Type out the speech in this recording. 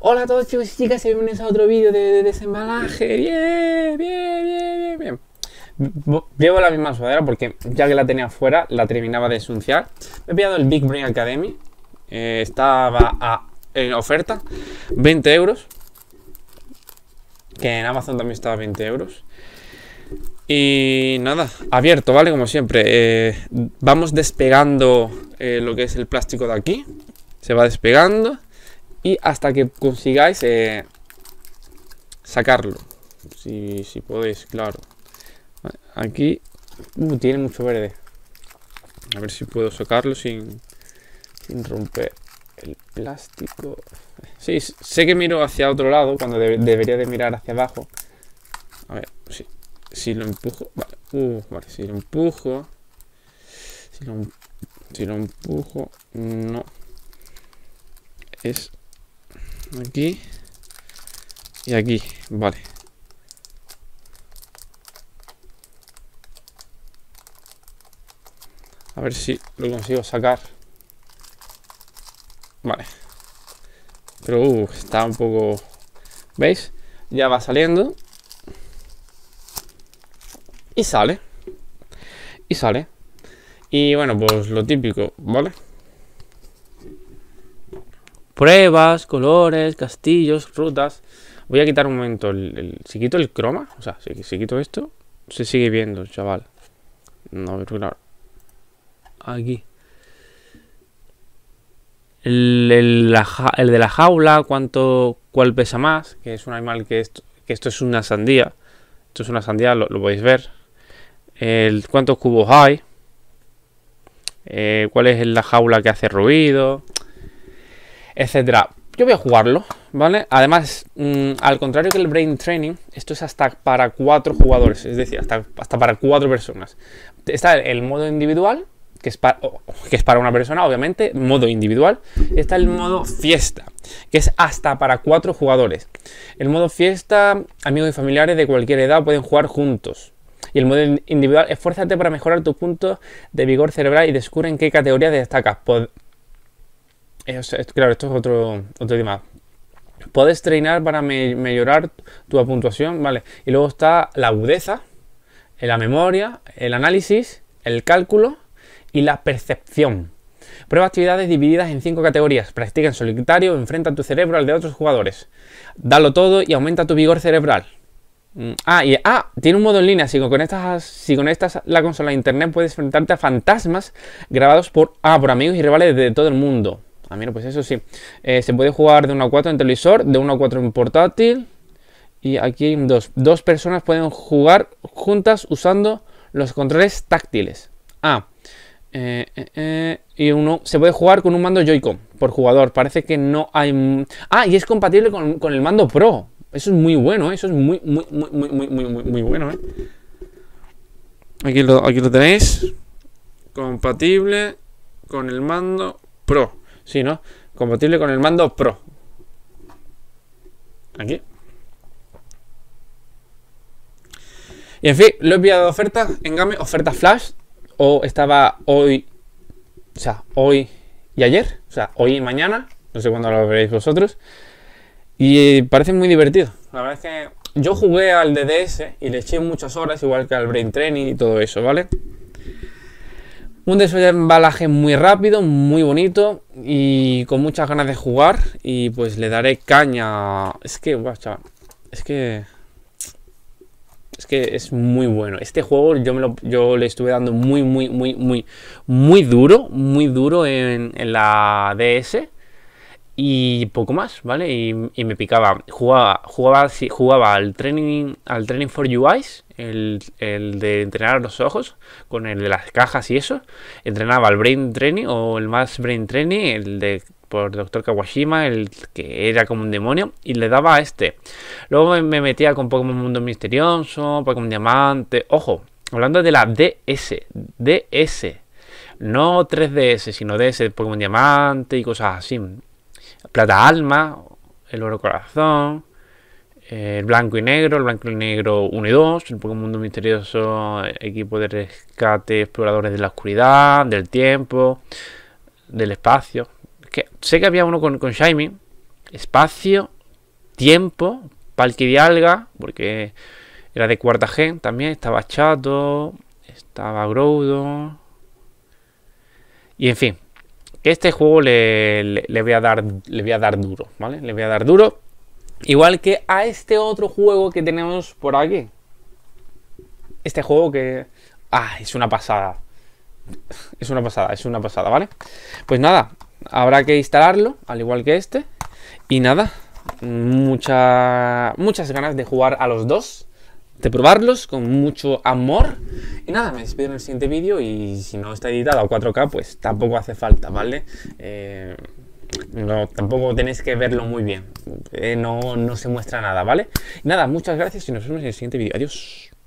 Hola a todos chicos y chicas y bienvenidos a otro vídeo de, desembalaje. Bien, bien, bien, bien, Llevo la misma sudadera porque ya que la tenía afuera, la terminaba de ensuciar. Me he pillado el Big Brain Academy. Eh, estaba en oferta. 20 euros. Que en Amazon también estaba 20 euros. Y nada, abierto, ¿vale? Como siempre. Eh, vamos despegando eh, lo que es el plástico de aquí. Se va despegando y hasta que consigáis eh, sacarlo. Si, podéis, claro. Aquí uh, tiene mucho verde. A ver si puedo sacarlo sin, sin romper el plástico. Sí, sé que miro hacia otro lado cuando debería de mirar hacia abajo. A ver, sí. Si lo empujo... Vale, uh, si lo empujo... Si lo, si lo empujo... No. Es Aquí. Y aquí. Vale. A ver si lo consigo sacar. Vale. Pero uh, está un poco... ¿Veis? Ya va saliendo. Y sale. Y sale. Y bueno, pues lo típico, ¿vale? pruebas, colores, castillos, rutas. Voy a quitar un momento el, si quito el croma, o sea, si, quito esto, se sigue viendo, chaval. No, claro. Aquí. El, de la jaula, cuánto, cuál pesa más, que es un animal que esto, esto es una sandía. Esto es una sandía, lo, podéis ver. cuántos cubos hay. Eh, cuál es la jaula que hace ruido etcétera. Yo voy a jugarlo, ¿vale? Además, mm, al contrario que el Brain Training, esto es hasta para cuatro jugadores, es decir, hasta, hasta para cuatro personas. Está el, modo individual, que es, para, que es para una persona, obviamente, modo individual. Está el modo fiesta, que es hasta para cuatro jugadores. El modo fiesta, amigos y familiares de cualquier edad pueden jugar juntos. Y el modo individual, esfuérzate para mejorar tus puntos de vigor cerebral y descubre en qué categoría destacas claro, esto es otro, otro tema. Puedes treinar para mejorar tu puntuación, ¿vale? Y luego está la agudeza, la memoria, el análisis, el cálculo y la percepción. Prueba actividades divididas en cinco categorías. Practica en solitario, enfrenta tu cerebro al de otros jugadores. Dalo todo y aumenta tu vigor cerebral. Mm, ah, y ah, tiene un modo en línea. Si conectas, la consola a internet, puedes enfrentarte a fantasmas grabados por, ah, por amigos y rivales de todo el mundo. Ah, mira, pues eso sí. Eh, se puede jugar de 1 a 4 en televisor, de 1 a 4 en portátil. Y aquí hay dos. Dos personas pueden jugar juntas usando los controles táctiles. Ah. Eh, eh, y uno se puede jugar con un mando Joy-Con por jugador. Parece que no hay. Ah, y es compatible con, el mando Pro. Eso es muy bueno, eso es muy, muy, muy, muy, muy, muy, muy, bueno, Aquí lo, aquí lo tenéis. Compatible con el mando Pro. Sí, ¿no? Compatible con el mando Pro. Aquí. Y en fin, lo he enviado de oferta en Game, oferta flash. O estaba hoy, o sea, hoy y ayer, o sea, hoy y mañana. No sé cuándo lo veréis vosotros. Y parece muy divertido. La verdad es que yo jugué al DDS y le eché muchas horas, igual que al Brain Training y todo eso, ¿vale? Un embalaje muy rápido, muy bonito y con muchas ganas de jugar. Y pues le daré caña. Es que, Es que. Es que es muy bueno. Este juego yo, me yo le estuve dando muy, muy, muy, muy, muy duro. Muy duro en, en la DS y poco más, ¿vale? Y, me picaba. Jugaba, jugaba, jugaba, al training, al training for you el, el de entrenar a los ojos, con el de las cajas y eso. Entrenaba al Brain Training o el más Brain Training, el de por Dr. Kawashima, el que era como un demonio, y le daba a este. Luego me metía con Pokémon Mundo Misterioso, Pokémon Diamante. Ojo, hablando de la DS, DS. No 3DS, sino DS, Pokémon Diamante y cosas así plata alma, el oro corazón, el blanco y negro, el blanco y negro 1 y 2, el poco Mundo Misterioso, equipo de rescate, exploradores de la oscuridad, del tiempo, del espacio. que sé que había uno con, con Shiny, espacio, tiempo, alga porque era de cuarta gen también, estaba Chato, estaba Groudon. Y en fin, este juego le, voy a dar, le voy a dar duro, ¿vale? Le voy a dar duro. Igual que a este otro juego que tenemos por aquí. Este juego que... Ah, es una pasada. Es una pasada, es una pasada, ¿vale? Pues nada, habrá que instalarlo, al igual que este. Y nada, muchas ganas de jugar a los dos de probarlos con mucho amor. Y nada, me despido en el siguiente vídeo y si no está editado a 4K, pues tampoco hace falta, ¿vale? Eh, no, tampoco tenéis que verlo muy bien. Eh, no, no se muestra nada, ¿vale? Nada, muchas gracias y nos vemos en el siguiente vídeo. Adiós.